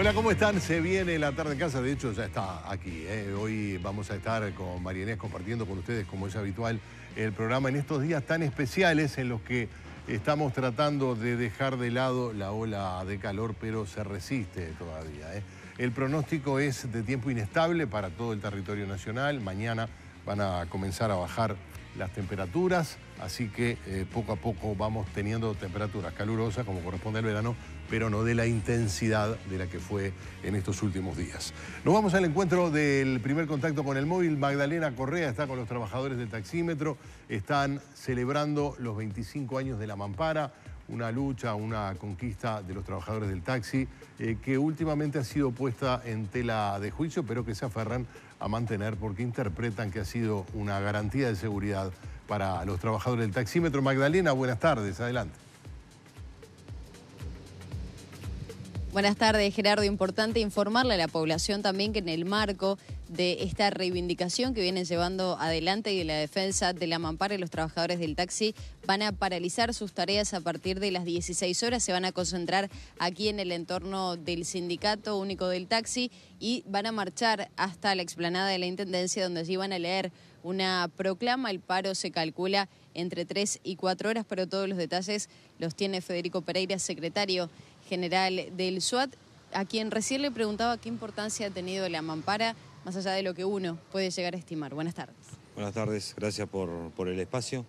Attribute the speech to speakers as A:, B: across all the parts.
A: Hola, ¿cómo están? Se viene la tarde en casa, de hecho ya está aquí. ¿eh? Hoy vamos a estar con María compartiendo con ustedes, como es habitual, el programa en estos días tan especiales en los que estamos tratando de dejar de lado la ola de calor, pero se resiste todavía. ¿eh? El pronóstico es de tiempo inestable para todo el territorio nacional. Mañana van a comenzar a bajar las temperaturas, así que eh, poco a poco vamos teniendo temperaturas calurosas como corresponde al verano, pero no de la intensidad de la que fue en estos últimos días. Nos vamos al encuentro del primer contacto con el móvil. Magdalena Correa está con los trabajadores del taxímetro, están celebrando los 25 años de la mampara, una lucha, una conquista de los trabajadores del taxi, eh, que últimamente ha sido puesta en tela de juicio, pero que se aferran a mantener porque interpretan que ha sido una garantía de seguridad para los trabajadores del taxímetro. Magdalena, buenas tardes, adelante.
B: Buenas tardes, Gerardo. Importante informarle a la población también que en el marco de esta reivindicación que vienen llevando adelante y de la defensa de la mampara los trabajadores del taxi van a paralizar sus tareas a partir de las 16 horas. Se van a concentrar aquí en el entorno del Sindicato Único del Taxi y van a marchar hasta la explanada de la Intendencia donde allí van a leer una proclama. El paro se calcula entre 3 y 4 horas, pero todos los detalles los tiene Federico Pereira, secretario general del SWAT, a quien recién le preguntaba qué importancia ha tenido la mampara, más allá de lo que uno puede llegar a estimar. Buenas tardes.
C: Buenas tardes, gracias por, por el espacio.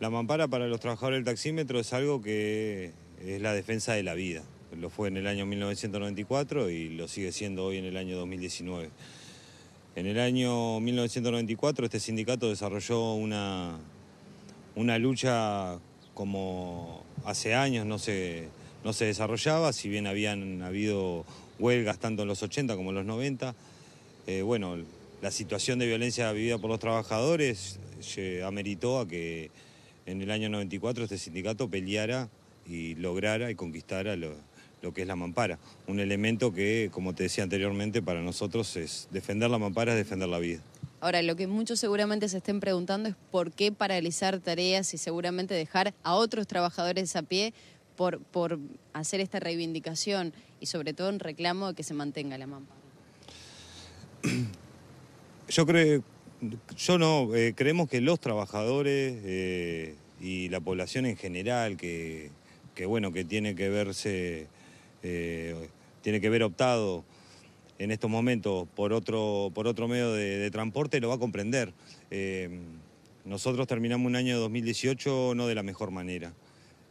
C: La mampara para los trabajadores del taxímetro es algo que es la defensa de la vida. Lo fue en el año 1994 y lo sigue siendo hoy en el año 2019. En el año 1994 este sindicato desarrolló una, una lucha como hace años no sé no se desarrollaba, si bien habían habido huelgas tanto en los 80 como en los 90. Eh, bueno, la situación de violencia vivida por los trabajadores eh, ameritó a que en el año 94 este sindicato peleara y lograra y conquistara lo, lo que es la mampara. Un elemento que, como te decía anteriormente, para nosotros es defender la mampara, es defender la vida.
B: Ahora, lo que muchos seguramente se estén preguntando es por qué paralizar tareas y seguramente dejar a otros trabajadores a pie por, por hacer esta reivindicación y sobre todo un reclamo de que se mantenga la mampa?
C: Yo creo, yo no, eh, creemos que los trabajadores eh, y la población en general, que, que, bueno, que tiene que verse, eh, tiene que ver optado en estos momentos por otro, por otro medio de, de transporte, lo va a comprender. nosotros terminamos un año 2018 no de la mejor manera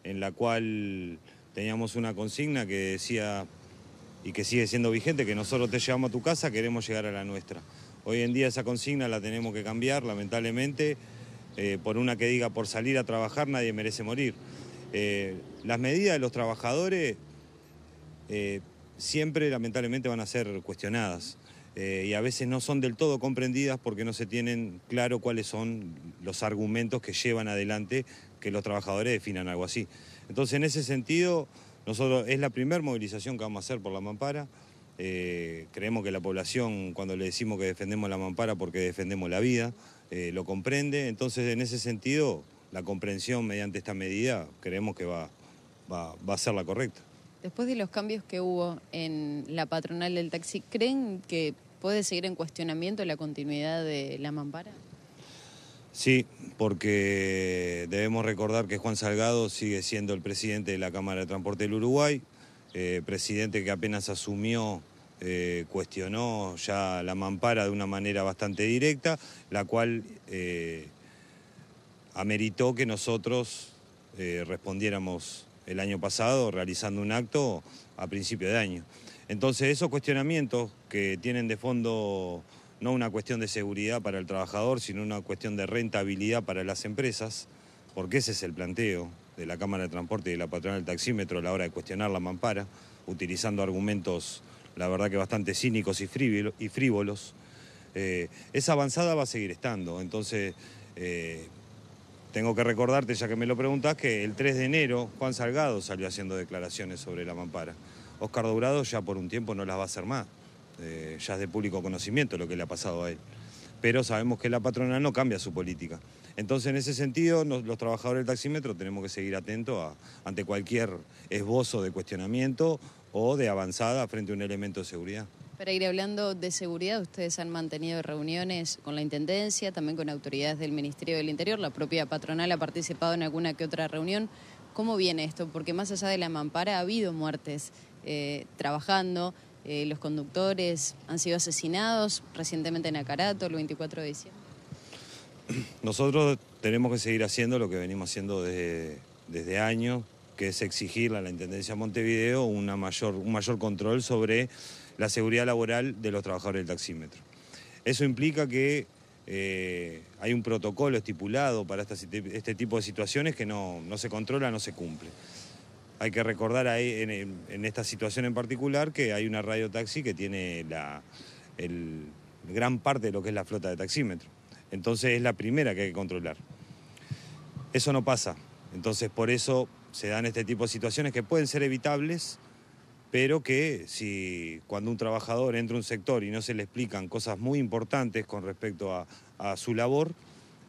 C: en la cual teníamos una consigna que decía y que sigue siendo vigente, que nosotros te llevamos a tu casa, queremos llegar a la nuestra. Hoy en día esa consigna la tenemos que cambiar, lamentablemente, eh, por una que diga por salir a trabajar nadie merece morir. Eh, las medidas de los trabajadores eh, siempre lamentablemente van a ser cuestionadas y a veces no son del todo comprendidas porque no se tienen claro cuáles son los argumentos que llevan adelante que los trabajadores definan algo así. Entonces, en ese sentido, nosotros es la primera movilización que vamos a hacer por la mampara. Eh, creemos que la población, cuando le decimos que defendemos la mampara porque defendemos la vida, eh, lo comprende. Entonces, en ese sentido, la comprensión mediante esta medida creemos que va, va, va a ser la correcta.
B: Después de los cambios que hubo en la patronal del taxi, ¿creen que puede seguir en cuestionamiento la continuidad de la mampara?
C: Sí, porque debemos recordar que Juan Salgado sigue siendo el presidente de la Cámara de Transporte del Uruguay, eh, presidente que apenas asumió, eh, cuestionó ya la mampara de una manera bastante directa, la cual eh, ameritó que nosotros respondiéramos el año pasado realizando un acto a principio de año. Entonces esos cuestionamientos que tienen de fondo no una cuestión de seguridad para el trabajador, sino una cuestión de rentabilidad para las empresas, porque ese es el planteo de la Cámara de Transporte y de la patronal del taxímetro a la hora de cuestionar la mampara, utilizando argumentos, la verdad que bastante cínicos y frívolos. Eh, esa avanzada va a seguir estando, entonces... Eh, tengo que recordarte, ya que me lo preguntas, que el 3 de enero Juan Salgado salió haciendo declaraciones sobre la mampara. Oscar Durado ya por un tiempo no las va a hacer más. Eh, ya es de público conocimiento lo que le ha pasado a él. Pero sabemos que la patronal no cambia su política. Entonces, en ese sentido, los trabajadores del taxímetro tenemos que seguir atentos ante cualquier esbozo de cuestionamiento o de avanzada frente a un elemento de seguridad.
B: Para ir hablando de seguridad, ustedes han mantenido reuniones con la Intendencia, también con autoridades del Ministerio del Interior, la propia patronal ha participado en alguna que otra reunión. ¿Cómo viene esto? Porque más allá de la mampara ha habido muertes eh, trabajando, eh, los conductores han sido asesinados, recientemente en Acarato, el 24 de diciembre.
C: Nosotros tenemos que seguir haciendo lo que venimos haciendo desde, desde años, que es exigirle a la Intendencia de Montevideo un mayor control sobre la seguridad laboral de los trabajadores del taxímetro. Eso implica que eh, hay un protocolo estipulado para este tipo de situaciones que no, no se controla, no se cumple. Hay que recordar ahí, en, esta situación en particular que hay una radio taxi que tiene la, gran parte de lo que es la flota de taxímetro. Entonces es la primera que hay que controlar. Eso no pasa. Entonces por eso se dan este tipo de situaciones que pueden ser evitables, pero que si cuando un trabajador entra a un sector y no se le explican cosas muy importantes con respecto a, su labor,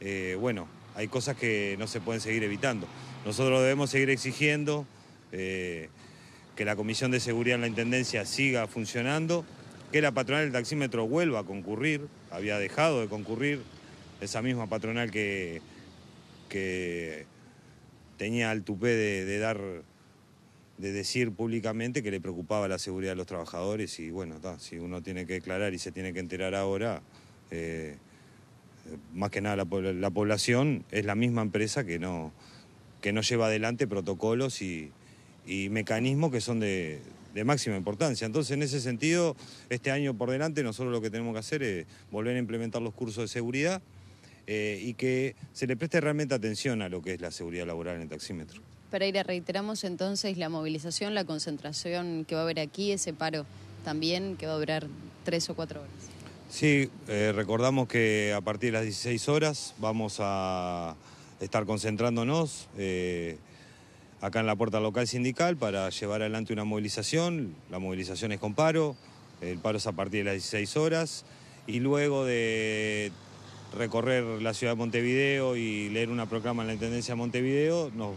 C: eh, bueno, hay cosas que no se pueden seguir evitando. Nosotros debemos seguir exigiendo. Eh, que la Comisión de Seguridad en la Intendencia siga funcionando, que la patronal del taxímetro vuelva a concurrir, había dejado de concurrir, esa misma patronal que, tenía el tupé de, dar de decir públicamente que le preocupaba la seguridad de los trabajadores y bueno, si uno tiene que declarar y se tiene que enterar ahora, eh, más que nada la, la, población es la misma empresa que no, que no lleva adelante protocolos y, y mecanismos que son de, máxima importancia. Entonces, en ese sentido, este año por delante, nosotros lo que tenemos que hacer es volver a implementar los cursos de seguridad eh, y que se le preste realmente atención a lo que es la seguridad laboral en el taxímetro.
B: Pereira, reiteramos entonces la movilización, la concentración que va a haber aquí, ese paro también que va a durar tres o cuatro horas.
C: Sí, eh, recordamos que a partir de las 16 horas vamos a estar concentrándonos. Eh, acá en la puerta local sindical para llevar adelante una movilización. La movilización es con paro, el paro es a partir de las 16 horas y luego de recorrer la ciudad de Montevideo y leer una proclama en la Intendencia de Montevideo, nos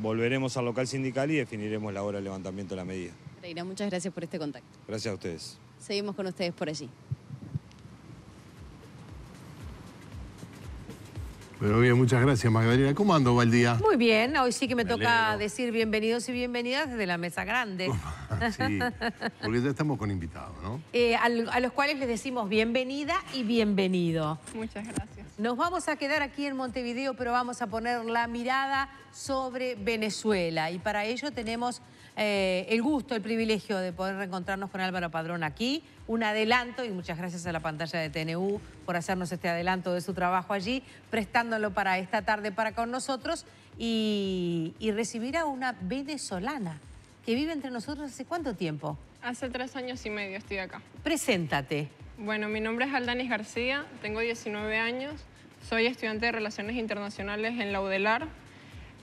C: volveremos al local sindical y definiremos la hora de levantamiento de la medida.
B: Reina, muchas gracias por este contacto.
C: Gracias a ustedes.
B: Seguimos con ustedes por allí.
A: Pero bien, muchas gracias Magdalena. ¿Cómo ando, Valdía?
B: Muy bien, hoy sí
D: que me, toca decir bienvenidos y bienvenidas desde la mesa grande. Ah,
A: porque ya estamos con invitados, ¿no?
D: Eh, a, los cuales les decimos bienvenida y bienvenido.
E: Muchas gracias.
D: Nos vamos a quedar aquí en Montevideo, pero vamos a poner la mirada sobre Venezuela. Y para ello tenemos eh, el gusto, el privilegio de poder reencontrarnos con Álvaro Padrón aquí un adelanto y muchas gracias a la pantalla de TNU por hacernos este adelanto de su trabajo allí, prestándolo para esta tarde para con nosotros y, recibir a una venezolana que vive entre nosotros hace cuánto tiempo.
E: Hace tres años y medio estoy acá.
D: Preséntate.
E: Bueno, mi nombre es Aldanis García, tengo 19 años, soy estudiante de Relaciones Internacionales en la UDELAR.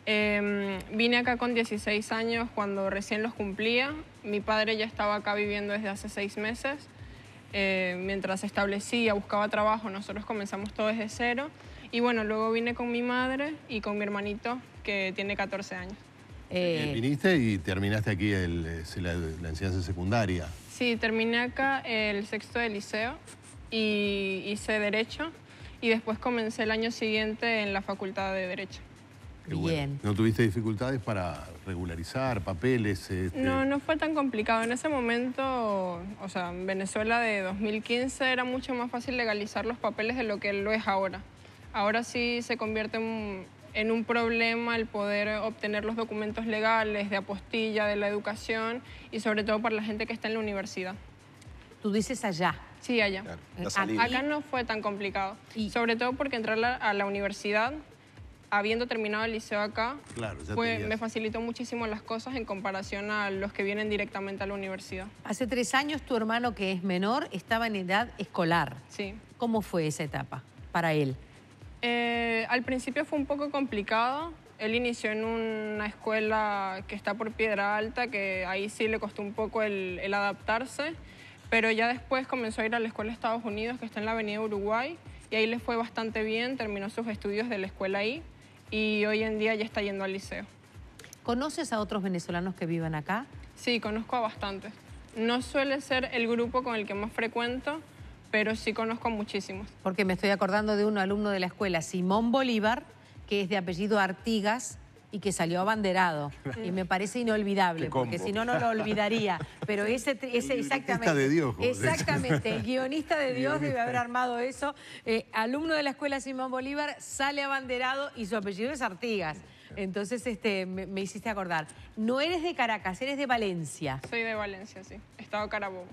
E: Em, vine acá con 16 años cuando recién los cumplía mi padre ya estaba acá viviendo desde hace seis meses. Eh, mientras establecía, buscaba trabajo, nosotros comenzamos todo desde cero. Y bueno, luego vine con mi madre y con mi hermanito, que tiene 14 años. Eh,
A: viniste y terminaste aquí la, la, enseñanza secundaria.
E: Sí, terminé acá el sexto de liceo y hice Derecho. Y después comencé el año siguiente en la Facultad de Derecho.
A: ¿No tuviste dificultades para regularizar papeles? Este?
E: No, no fue tan complicado. En ese momento, o sea, en Venezuela de 2015 era mucho más fácil legalizar los papeles de lo que lo es ahora. Ahora sí se convierte en, un problema el poder obtener los documentos legales de apostilla, de la educación y sobre todo para la gente que está en la universidad.
D: Tú dices allá.
E: Sí, allá. acá no fue tan complicado. Sobre todo porque entrar a la universidad habiendo terminado el liceo acá, claro, me facilitó muchísimo las cosas en comparación a los que vienen directamente a la universidad. Hace
D: tres años tu hermano, que es menor, estaba en edad escolar. Sí. ¿Cómo fue esa etapa para él?
E: Eh, al principio fue un poco complicado. Él inició en una escuela que está por Piedra Alta, que ahí sí le costó un poco el, el adaptarse, pero ya después comenzó a ir a la escuela de Estados Unidos, que está en la Avenida Uruguay, y ahí le fue bastante bien, terminó sus estudios de la escuela ahí y hoy en día ya está yendo al liceo. ¿Conoces a otros venezolanos que vivan acá? Sí, conozco a bastantes. No suele ser el grupo con el que más frecuento, pero sí conozco muchísimos. Porque me estoy acordando
D: de un alumno de la escuela, Simón Bolívar, que es de apellido Artigas, y que salió abanderado. Y me parece inolvidable, porque si no, no lo olvidaría. Pero ese, ese exactamente. El de Dios. Exactamente, el guionista de Dios debe haber armado eso. Eh, alumno de la escuela Simón Bolívar, sale abanderado y su apellido es Artigas. Entonces este, me, me, hiciste acordar. No eres de Caracas, eres de Valencia.
E: Soy de Valencia, sí. Estado Carabobo.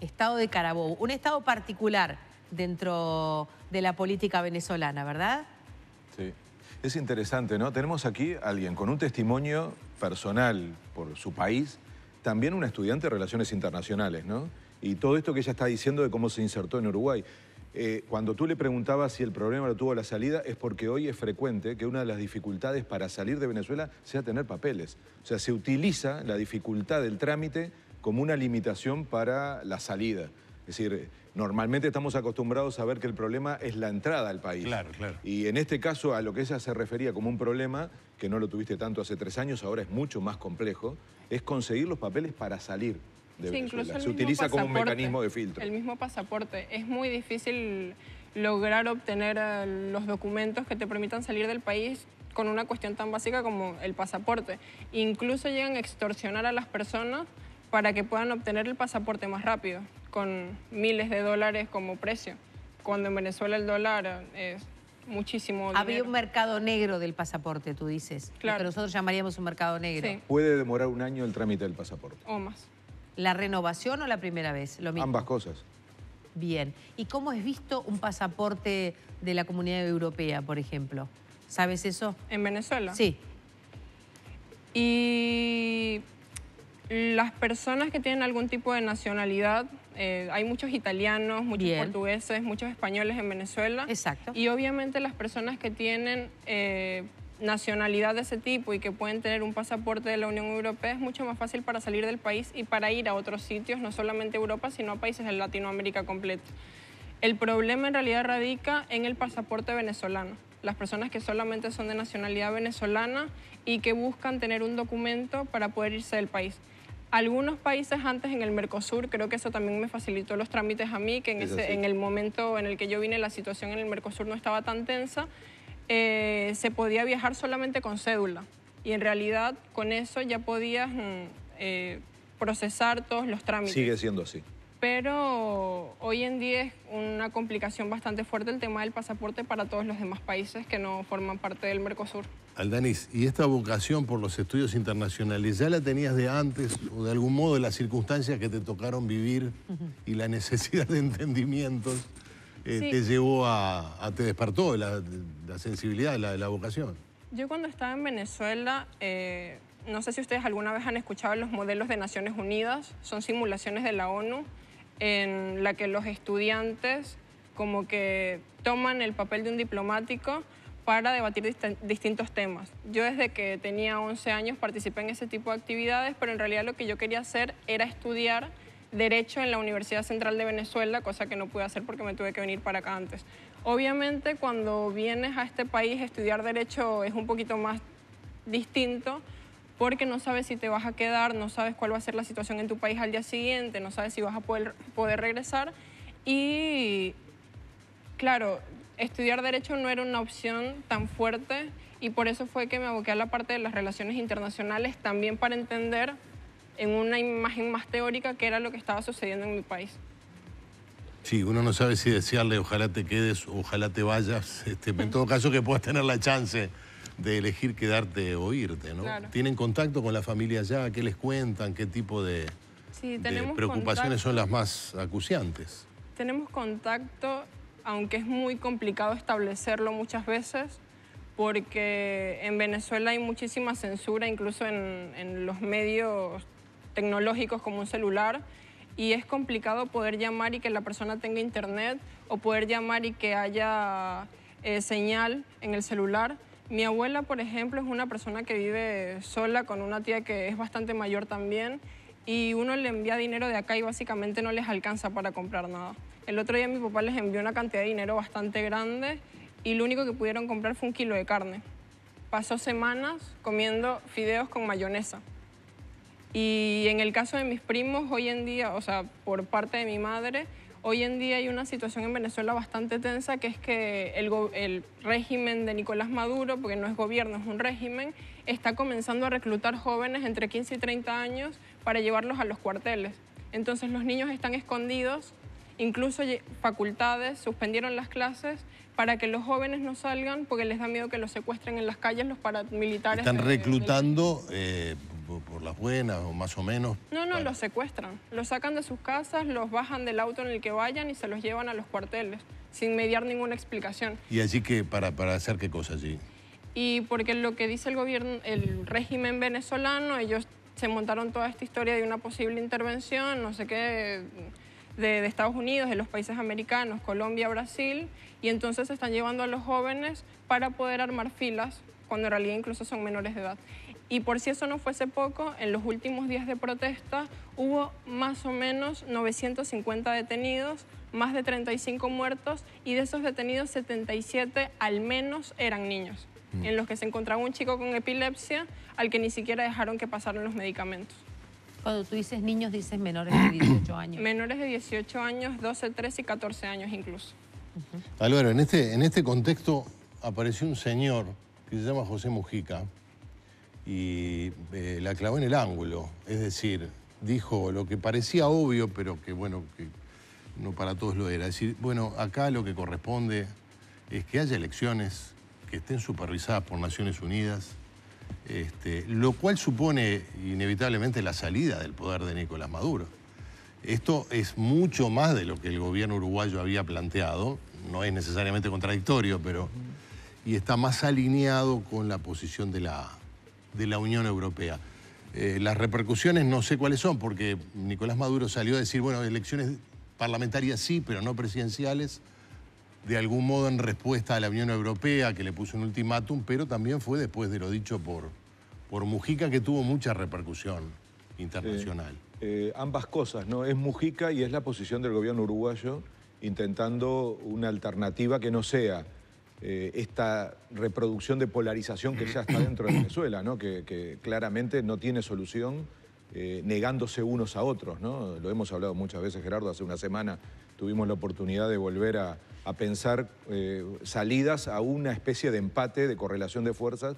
D: Estado de Carabobo. Un estado particular dentro de la política venezolana, ¿verdad?
F: Sí. Es interesante, ¿no? Tenemos aquí a alguien con un testimonio personal por su país, también una estudiante de Relaciones Internacionales, ¿no? Y todo esto que ella está diciendo de cómo se insertó en Uruguay. Eh, cuando tú le preguntabas si el problema lo tuvo la salida, es porque hoy es frecuente que una de las dificultades para salir de Venezuela sea tener papeles. O sea, se utiliza la dificultad del trámite como una limitación para la salida. Es decir, normalmente estamos acostumbrados a ver que el problema es la entrada al país. Claro, claro. Y en este caso, a lo que ella se refería como un problema, que no lo tuviste tanto hace tres años, ahora es mucho más complejo, es conseguir los papeles para salir. De sí, se utiliza como un mecanismo de filtro. El
E: mismo pasaporte. Es muy difícil lograr obtener eh, los documentos que te permitan salir del país con una cuestión tan básica como el pasaporte. Incluso llegan a extorsionar a las personas para que puedan obtener el pasaporte más rápido con miles de dólares como precio, cuando en Venezuela el dólar es muchísimo Había un
D: mercado negro del pasaporte, tú dices. Claro. nosotros llamaríamos un mercado negro.
F: Puede demorar un año el trámite del pasaporte.
D: O más. ¿La renovación o la primera vez? Ambas cosas. Bien. ¿Y cómo es visto un pasaporte de la Comunidad Europea, por ejemplo? ¿Sabes eso? En Venezuela. Sí.
E: Y las personas que tienen algún tipo de nacionalidad eh, hay muchos italianos, muchos portugueses, muchos españoles en Venezuela. Exacto. Y obviamente las personas que tienen eh, nacionalidad de ese tipo y que pueden tener un pasaporte de la Unión Europea es mucho más fácil para salir del país y para ir a otros sitios, no solamente Europa, sino a países de Latinoamérica completo. El problema en realidad radica en el pasaporte venezolano. Las personas que solamente son de nacionalidad venezolana y que buscan tener un documento para poder irse del país algunos países antes en el Mercosur, creo que eso también me facilitó los trámites a mí, que en, ese, en el momento en el que yo vine la situación en el Mercosur no estaba tan tensa, eh, se podía viajar solamente con cédula y en realidad con eso ya podías mm, eh, procesar todos los trámites. Sigue siendo así pero hoy en día es una complicación bastante fuerte el tema del pasaporte para todos los demás países que no forman parte del Mercosur.
A: Aldanis, ¿y esta vocación por los estudios internacionales ya la tenías de antes o de algún modo las circunstancias que te tocaron vivir y la necesidad de entendimientos eh, te llevó a, te despertó la, sensibilidad, la, la vocación?
E: Yo cuando estaba en Venezuela... Eh, no sé si ustedes alguna vez han escuchado los modelos de Naciones Unidas, son simulaciones de la ONU en la que los estudiantes como que toman el papel de un diplomático para debatir distintos temas. Yo desde que tenía 11 años participé en ese tipo de actividades, pero en realidad lo que yo quería hacer era estudiar Derecho en la Universidad Central de Venezuela, cosa que no pude hacer porque me tuve que venir para acá antes. Obviamente cuando vienes a este país estudiar Derecho es un poquito más distinto porque no sabes si te vas a quedar, no sabes cuál va a ser la situación en tu país al día siguiente, no sabes si vas a poder, poder regresar. Y claro, estudiar derecho no era una opción tan fuerte y por eso fue que me aboqué a la parte de las relaciones internacionales también para entender en una imagen más teórica qué era lo que estaba sucediendo en mi país.
A: Sí, uno no sabe si desearle ojalá te quedes, ojalá te vayas, este, en todo caso que puedas tener la chance de elegir quedarte o irte, ¿no? ¿Tienen contacto con la familia ya? ¿Qué les cuentan? ¿Qué tipo de,
E: preocupaciones son las
A: más acuciantes?
E: Tenemos contacto, aunque es muy complicado establecerlo muchas veces, porque en Venezuela hay muchísima censura, incluso en, los medios tecnológicos como un celular, y es complicado poder llamar y que la persona tenga internet o poder llamar y que haya eh, señal en el celular. Mi abuela, por ejemplo, es una persona que vive sola con una tía que es bastante mayor también y uno le envía dinero de acá y básicamente no les alcanza para comprar nada. El otro día mi papá les envió una cantidad de dinero bastante grande y lo único que pudieron comprar fue un kilo de carne. Pasó semanas comiendo fideos con mayonesa. Y en el caso de mis primos, hoy en día, o sea, por parte de mi madre, Hoy en día hay una situación en Venezuela bastante tensa, que es que el, régimen de Nicolás Maduro, porque no es gobierno, es un régimen, está comenzando a reclutar jóvenes entre 15 y 30 años para llevarlos a los cuarteles. Entonces los niños están escondidos, incluso facultades suspendieron las clases para que los jóvenes no salgan porque les da miedo que los secuestren en las calles los paramilitares. Están reclutando
A: por, las buenas o más o menos.
E: No, no, los secuestran. Los sacan de sus casas, los bajan del auto en el que vayan y se los llevan a los cuarteles, sin mediar ninguna explicación.
A: ¿Y así que para, para hacer qué cosa allí?
E: Y porque lo que dice el gobierno, el régimen venezolano, ellos se montaron toda esta historia de una posible intervención, no sé qué, de, Estados Unidos, de los países americanos, Colombia, Brasil, y entonces están llevando a los jóvenes para poder armar filas, cuando en realidad incluso son menores de edad. Y por si eso no fuese poco, en los últimos días de protesta hubo más o menos 950 detenidos, más de 35 muertos y de esos detenidos 77 al menos eran niños, mm. en los que se encontraba un chico con epilepsia al que ni siquiera dejaron que pasaran los medicamentos. Cuando tú dices niños, dices menores de 18 años. Menores de 18 años, 12, 13 y 14 años incluso.
A: Álvaro, en este, en este contexto apareció un señor que se llama José Mujica, y eh, la clavó en el ángulo. Es decir, dijo lo que parecía obvio, pero que bueno, que no para todos lo era. Es decir, bueno, acá lo que corresponde es que haya elecciones que estén supervisadas por Naciones Unidas, este, lo cual supone inevitablemente la salida del poder de Nicolás Maduro. Esto es mucho más de lo que el gobierno uruguayo había planteado, no es necesariamente contradictorio, pero y está más alineado con la posición de la de la Unión Europea. Eh, las repercusiones no sé cuáles son, porque Nicolás Maduro salió a decir, bueno, elecciones parlamentarias sí, pero no presidenciales, de algún modo en respuesta a la Unión Europea, que le puso un ultimátum, pero también fue después de lo dicho por, por Mujica, que tuvo mucha repercusión
F: internacional. Eh, ambas cosas, ¿no? Es Mujica y es la posición del gobierno uruguayo intentando una alternativa que no sea eh, esta reproducción de polarización que ya está dentro de Venezuela, que, claramente no tiene solución eh, negándose unos a otros. Lo hemos hablado muchas veces, Gerardo, hace una semana tuvimos la oportunidad de volver a, pensar eh, salidas a una especie de empate, de correlación de fuerzas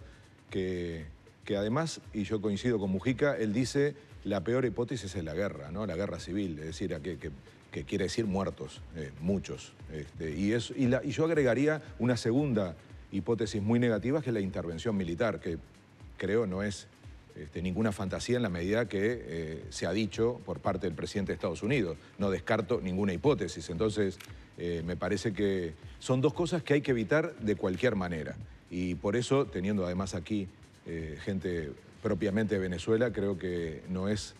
F: que, que además, y yo coincido con Mujica, él dice la peor hipótesis es la guerra, ¿no? la guerra civil, es decir, a que, quiere decir muertos, eh, muchos. Este, y, y, yo agregaría una segunda hipótesis muy negativa, que es la intervención militar, que creo no es este, ninguna fantasía en la medida que eh, se ha dicho por parte del presidente de Estados Unidos. No descarto ninguna hipótesis. Entonces, eh, me parece que son dos cosas que hay que evitar de cualquier manera. Y por eso, teniendo además aquí eh, gente propiamente de Venezuela, creo que no es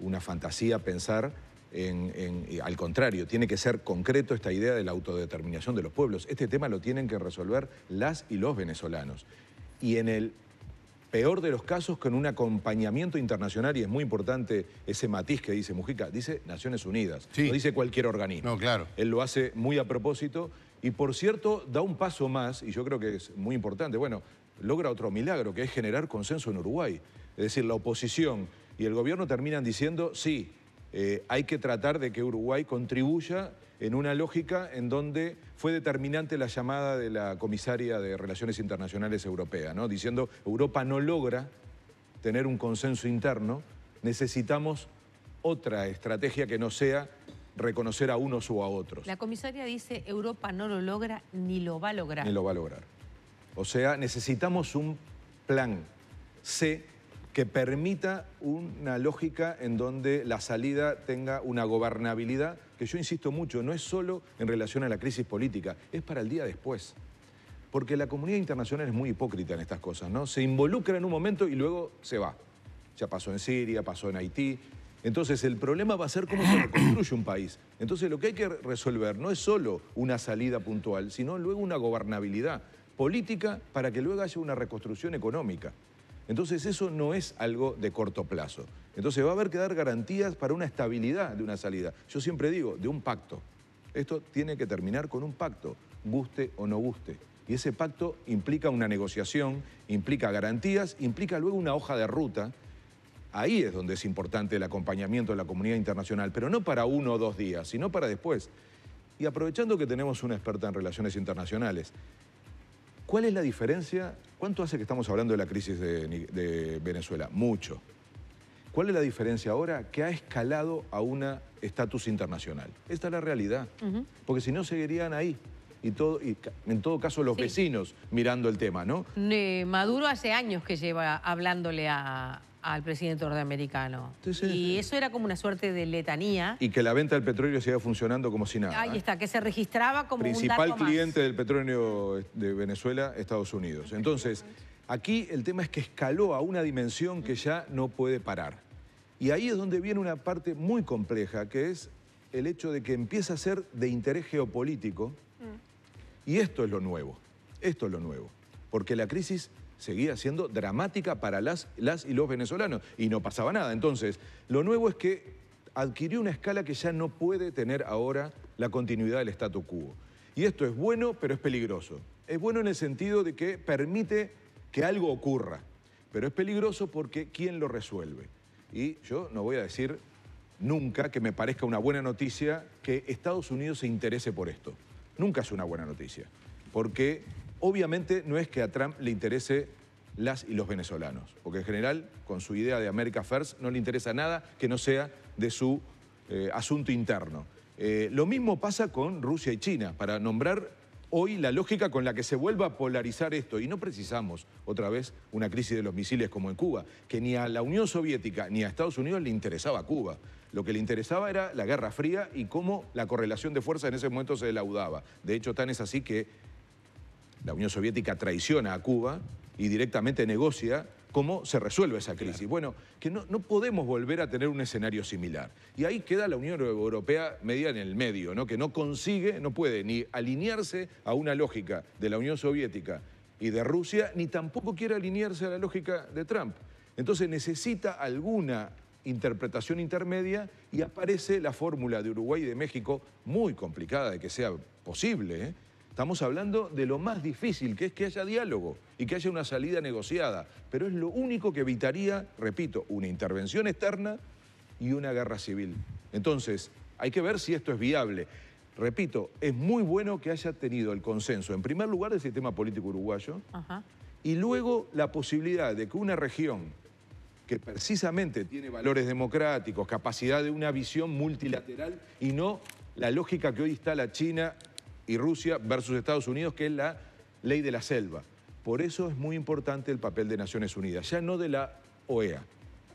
F: una fantasía pensar en, al contrario, tiene que ser concreto esta idea de la autodeterminación de los pueblos. Este tema lo tienen que resolver las y los venezolanos. Y en el peor de los casos, con un acompañamiento internacional, y es muy importante ese matiz que dice Mujica, dice Naciones Unidas, no dice cualquier organismo. No, claro. Él lo hace muy a propósito. Y por cierto, da un paso más, y yo creo que es muy importante. Bueno, logra otro milagro, que es generar consenso en Uruguay. Es decir, la oposición y el gobierno terminan diciendo, sí, eh, hay que tratar de que Uruguay contribuya en una lógica en donde fue determinante la llamada de la comisaria de Relaciones Internacionales Europea, ¿no? diciendo Europa no logra tener un consenso interno, necesitamos otra estrategia que no sea reconocer a unos o a otros. La
D: comisaria dice Europa no lo logra ni lo va a lograr. Ni lo
F: va a lograr. O sea, necesitamos un plan C que permita una lógica en donde la salida tenga una gobernabilidad, que yo insisto mucho, no es solo en relación a la crisis política, es para el día después. Porque la comunidad internacional es muy hipócrita en estas cosas, ¿no? Se involucra en un momento y luego se va. Ya pasó en Siria, pasó en Haití. Entonces el problema va a ser cómo se reconstruye un país. Entonces lo que hay que resolver no es solo una salida puntual, sino luego una gobernabilidad política para que luego haya una reconstrucción económica. Entonces eso no es algo de corto plazo. Entonces va a haber que dar garantías para una estabilidad de una salida. Yo siempre digo, de un pacto. Esto tiene que terminar con un pacto, guste o no guste. Y ese pacto implica una negociación, implica garantías, implica luego una hoja de ruta. Ahí es donde es importante el acompañamiento de la comunidad internacional, pero no para uno o dos días, sino para después. Y aprovechando que tenemos una experta en relaciones internacionales, ¿Cuál es la diferencia? ¿Cuánto hace que estamos hablando de la crisis de, Venezuela? Mucho. ¿Cuál es la diferencia ahora? Que ha escalado a un estatus internacional. Esta es la realidad. Porque si no, seguirían ahí. Y, todo, y en todo caso los vecinos mirando el tema, ¿no?
D: Maduro hace años que lleva hablándole a, al presidente norteamericano. y eh, eso era como una suerte de letanía.
F: Y que la venta del petróleo siga funcionando como si nada. Ahí ¿eh? está,
D: que se registraba como Principal un dato
F: cliente del petróleo de Venezuela, Estados Unidos. Entonces, aquí el tema es que escaló a una dimensión que ya no puede parar. Y ahí es donde viene una parte muy compleja, que es el hecho de que empieza a ser de interés geopolítico. Mm. Y esto es lo nuevo, esto es lo nuevo. Porque la crisis seguía siendo dramática para las, las y los venezolanos. Y no pasaba nada. Entonces, lo nuevo es que adquirió una escala que ya no puede tener ahora la continuidad del statu quo. Y esto es bueno, pero es peligroso. Es bueno en el sentido de que permite que algo ocurra, pero es peligroso porque ¿quién lo resuelve? Y yo no voy a decir nunca que me parezca una buena noticia que Estados Unidos se interese por esto. Nunca es una buena noticia, porque Obviamente no es que a Trump le interese las y los venezolanos, porque en general, con su idea de America First, no le interesa nada que no sea de su eh, asunto interno. Eh, lo mismo pasa con Rusia y China, para nombrar hoy la lógica con la que se vuelva a polarizar esto. Y no precisamos otra vez una crisis de los misiles como en Cuba, que ni a la Unión Soviética ni a Estados Unidos le interesaba Cuba. Lo que le interesaba era la Guerra Fría y cómo la correlación de fuerzas en ese momento se laudaba. De hecho, tan es así que la Unión Soviética traiciona a Cuba y directamente negocia cómo se resuelve esa crisis. Bueno, que no, no, podemos volver a tener un escenario similar. Y ahí queda la Unión Europea media en el medio, ¿no? que no consigue, no puede ni alinearse a una lógica de la Unión Soviética y de Rusia, ni tampoco quiere alinearse a la lógica de Trump. Entonces necesita alguna interpretación intermedia y aparece la fórmula de Uruguay y de México, muy complicada de que sea posible, ¿eh? Estamos hablando de lo más difícil, que es que haya diálogo y que haya una salida negociada. Pero es lo único que evitaría, repito, una intervención externa y una guerra civil. Entonces, hay que ver si esto es viable. Repito, es muy bueno que haya tenido el consenso, en primer lugar, del sistema político uruguayo, y luego la posibilidad de que una región que precisamente tiene valores democráticos, capacidad de una visión multilateral y no la lógica que hoy está la China y Rusia versus Estados Unidos, que es la ley de la selva. Por eso es muy importante el papel de Naciones Unidas, ya no de la OEA,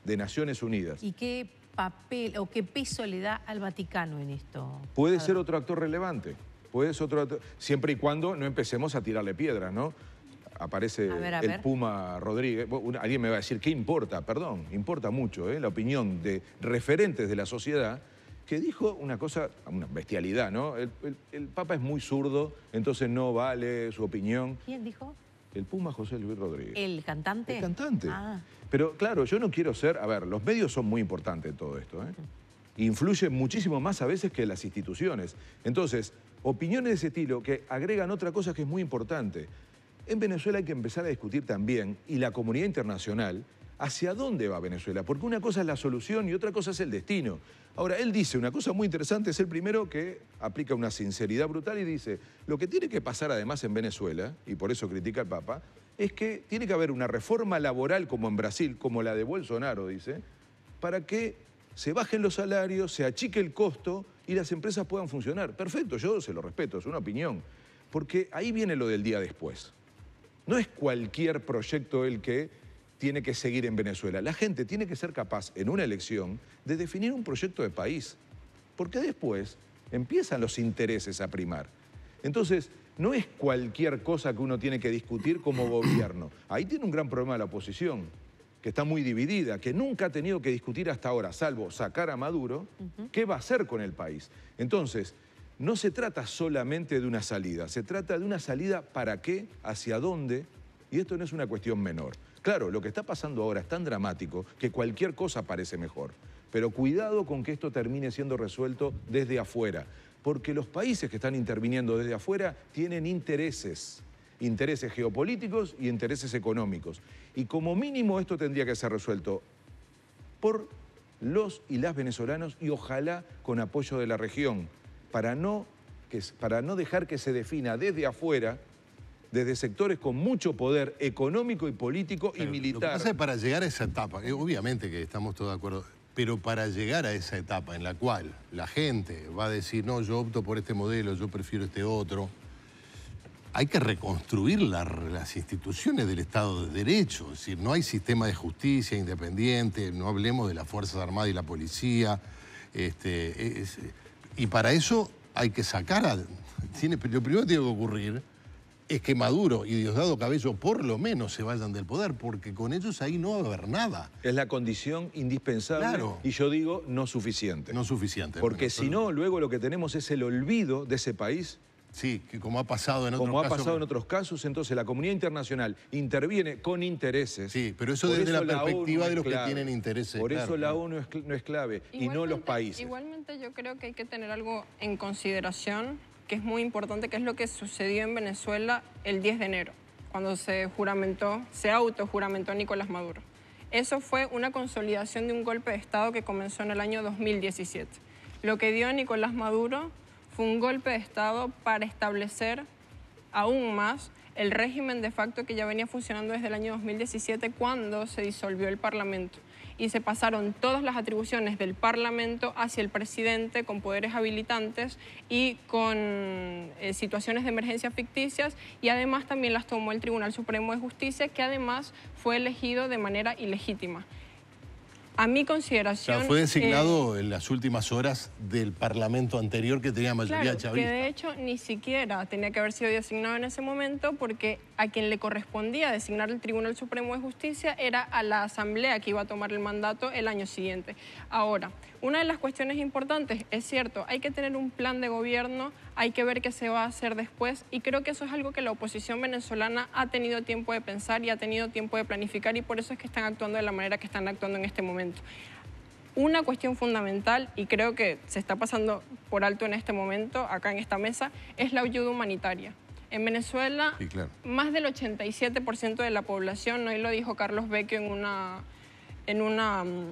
F: de Naciones Unidas. ¿Y
D: qué papel o qué peso le da al Vaticano en esto?
F: Puede ser otro actor relevante, puede ser otro siempre y cuando no empecemos a tirarle piedras, ¿no? Aparece el Puma Rodríguez. alguien me va a decir, ¿qué importa? Perdón, importa mucho ¿eh? la opinión de referentes de la sociedad que dijo una cosa, una bestialidad, ¿no? El, Papa es muy zurdo, entonces no vale su opinión. ¿Quién dijo? El Puma José Luis Rodríguez.
D: ¿El cantante? El cantante. Ah.
F: Pero claro, yo no quiero ser... A ver, los medios son muy importantes todo esto, ¿eh? Influyen muchísimo más a veces que las instituciones. Entonces, opiniones de ese estilo que agregan otra cosa que es muy importante. En Venezuela hay que empezar a discutir también, y la comunidad internacional, hacia dónde va Venezuela, porque una cosa es la solución y otra cosa es el destino. Ahora, él dice una cosa muy interesante, es el primero que aplica una sinceridad brutal y dice, lo que tiene que pasar además en Venezuela, y por eso critica al Papa, es que tiene que haber una reforma laboral como en Brasil, como la de Bolsonaro, dice, para que se bajen los salarios, se achique el costo y las empresas puedan funcionar. Perfecto, yo se lo respeto, es una opinión, porque ahí viene lo del día después. No es cualquier proyecto el que tiene que seguir en Venezuela. La gente tiene que ser capaz en una elección de definir un proyecto de país, porque después empiezan los intereses a primar. Entonces, no es cualquier cosa que uno tiene que discutir como gobierno. Ahí tiene un gran problema la oposición, que está muy dividida, que nunca ha tenido que discutir hasta ahora, salvo sacar a Maduro, qué va a hacer con el país. Entonces, no se trata solamente de una salida, se trata de una salida para qué, hacia dónde, y esto no es una cuestión menor. Claro, lo que está pasando ahora es tan dramático que cualquier cosa parece mejor. Pero cuidado con que esto termine siendo resuelto desde afuera, porque los países que están interviniendo desde afuera tienen intereses intereses geopolíticos y intereses económicos. Y como mínimo esto tendría que ser resuelto por los y las venezolanos y ojalá con apoyo de la región, para no, para no dejar que se defina desde afuera desde sectores con mucho poder económico y político y militar. Lo que para llegar a
A: esa etapa, eh, obviamente que estamos todos de acuerdo, pero para llegar a esa etapa en la cual la gente va a decir, no, yo opto por este modelo, yo prefiero este otro, hay que reconstruir las instituciones del Estado de Derecho. Es decir, no hay sistema de justicia independiente, no hablemos de las Fuerzas Armadas y la policía. Este, y para eso hay que sacar a... Tiene, lo primero que tiene que ocurrir es que Maduro y Diosdado Cabello por lo menos se vayan del poder, porque con ellos ahí no va a haber
F: nada. Es la condición indispensable y yo digo no suficiente. No suficiente. Porque si no, luego lo que tenemos es el olvido de ese país Sí, que como ha pasado en otros casos. Como ha pasado en otros casos, entonces la comunidad internacional interviene con intereses. Sí, pero eso desde la, perspectiva de los que tienen intereses. Por eso la ONU no es clave y no los países.
E: Igualmente yo creo que hay que tener algo en consideración que es muy importante, que es lo que sucedió en Venezuela el 10 de enero, cuando se juramentó, se autojuramentó Nicolás Maduro. Eso fue una consolidación de un golpe de Estado que comenzó en el año 2017. Lo que dio Nicolás Maduro fue un golpe de Estado para establecer aún más el régimen de facto que ya venía funcionando desde el año 2017 cuando se disolvió el Parlamento y se pasaron todas las atribuciones del Parlamento hacia el presidente con poderes habilitantes y con eh, situaciones de emergencia ficticias y además también las tomó el Tribunal Supremo de Justicia que además fue elegido de manera ilegítima a mi consideración... O sea, fue eh, designado
A: en las últimas horas del Parlamento anterior que tenía mayoría claro, de
E: hecho ni siquiera tenía que haber sido designado en ese momento porque a quien le correspondía designar el Tribunal Supremo de Justicia era a la Asamblea que iba a tomar el mandato el año siguiente. Ahora, una de las cuestiones importantes, es cierto, hay que tener un plan de gobierno, hay que ver qué se va a hacer después y creo que eso es algo que la oposición venezolana ha tenido tiempo de pensar y ha tenido tiempo de planificar y por eso es que están actuando de la manera que están actuando en este momento. Una cuestión fundamental, y creo que se está pasando por alto en este momento, acá en esta mesa, es la ayuda humanitaria. En Venezuela, más del 87% de la población, hoy lo dijo Carlos Becchio en una, en una mm,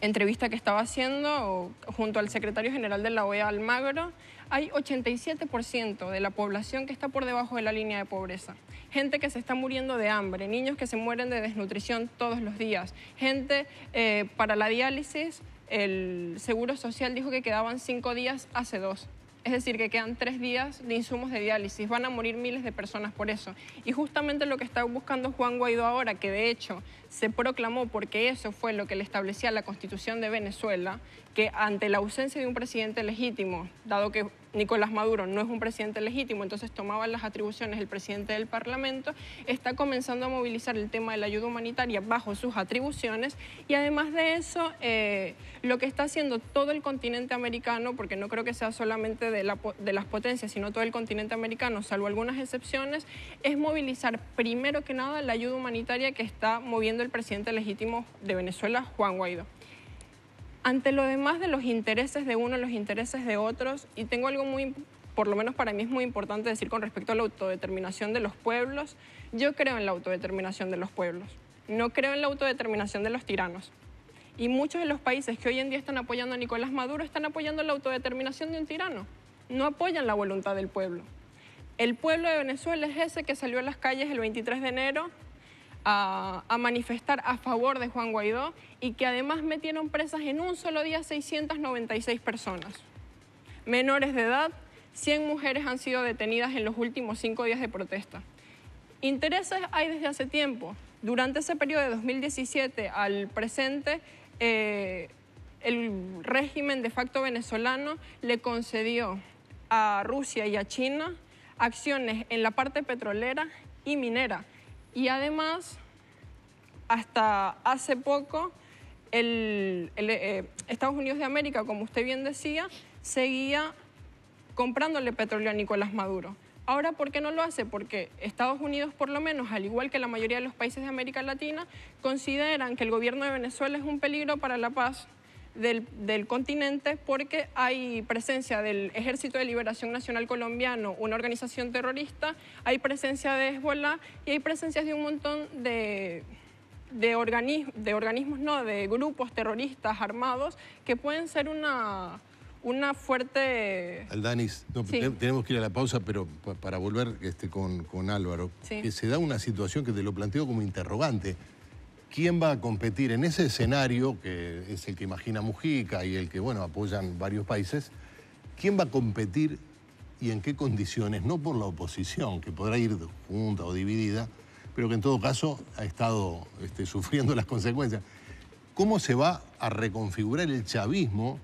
E: entrevista que estaba haciendo junto al secretario general de la OEA Almagro, hay 87% de la población que está por debajo de la línea de pobreza. Gente que se está muriendo de hambre, niños que se mueren de desnutrición todos los días, gente eh, para la diálisis, el Seguro Social dijo que quedaban cinco días hace dos. Es decir, que quedan tres días de insumos de diálisis. Van a morir miles de personas por eso. Y justamente lo que está buscando Juan Guaidó ahora, que de hecho se proclamó porque eso fue lo que le establecía la constitución de Venezuela, que ante la ausencia de un presidente legítimo, dado que Nicolás Maduro no es un presidente legítimo, entonces tomaba las atribuciones el presidente del Parlamento, está comenzando a movilizar el tema de la ayuda humanitaria bajo sus atribuciones y además de eso, eh, lo que está haciendo todo el continente americano, porque no creo que sea solamente de las potencias, sino todo el continente americano, salvo algunas excepciones, es movilizar primero que nada la ayuda humanitaria que está moviendo el presidente legítimo de Venezuela, Juan Guaidó ante lo demás de los intereses de uno, los intereses de otros, y tengo algo muy, por lo menos para mí es muy importante decir con respecto a la autodeterminación de los pueblos, yo creo en la autodeterminación de los pueblos, no creo en la autodeterminación de los tiranos. Y muchos de los países que hoy en día están apoyando a Nicolás Maduro están apoyando la autodeterminación de un tirano, no apoyan la voluntad del pueblo. El pueblo de Venezuela es ese que salió a las calles el 23 de enero a, manifestar a favor de Juan Guaidó y que además metieron presas en un solo día 696 personas. Menores de edad, 100 mujeres han sido detenidas en los últimos cinco días de protesta. Intereses hay desde hace tiempo. Durante ese periodo de 2017 al presente, eh, el régimen de facto venezolano le concedió a Rusia y a China acciones en la parte petrolera y minera y además, hasta hace poco, el, eh, Estados Unidos de América, como usted bien decía, seguía comprándole petróleo a Nicolás Maduro. Ahora, ¿por qué no lo hace? Porque Estados Unidos, por lo menos, al igual que la mayoría de los países de América Latina, consideran que el gobierno de Venezuela es un peligro para la paz del, continente porque hay presencia del Ejército de Liberación Nacional Colombiano, una organización terrorista, hay presencia de Hezbollah y hay presencia de un montón de, de, organismos, de organismos, no, de grupos terroristas armados que pueden ser una, una fuerte...
A: Aldanis, tenemos que ir a la pausa, pero para volver este, con, Álvaro, que se da una situación que te lo planteo como interrogante ¿Quién va a competir en ese escenario, que es el que imagina Mujica y el que, bueno, apoyan varios países? ¿Quién va a competir y en qué condiciones? No por la oposición, que podrá ir junta o dividida, pero que en todo caso ha estado este, sufriendo las consecuencias. ¿Cómo se va a reconfigurar el chavismo,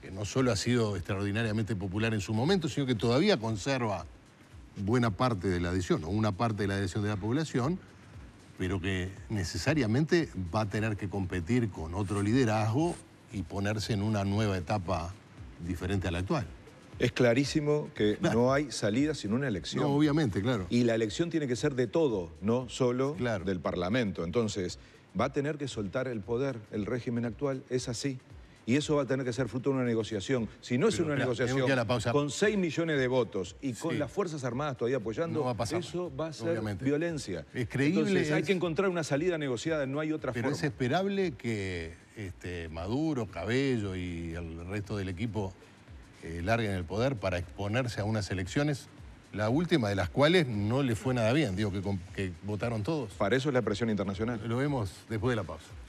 A: que no solo ha sido extraordinariamente popular en su momento, sino que todavía conserva buena parte de la adhesión, o una parte de la adhesión de la población? pero que necesariamente va a tener que competir con otro liderazgo y ponerse en una nueva etapa
F: diferente a la actual. Es clarísimo que no hay salida sin una elección. No, obviamente, claro. Y la elección tiene que ser de todo, no solo del Parlamento. Entonces, va a tener que soltar el poder, el régimen actual, es así. Y eso va a tener que ser fruto de una negociación. Si no es una negociación con 6 millones de votos y con las Fuerzas Armadas todavía apoyando, eso va a ser violencia. Es creíble. hay que encontrar una salida negociada, no hay otra forma. Pero es
A: esperable que este, Maduro, Cabello y el resto del equipo eh, larguen el poder para exponerse a unas elecciones la última de las cuales no le fue nada bien, digo, que votaron todos. Para eso es la presión internacional. Lo vemos después de la pausa.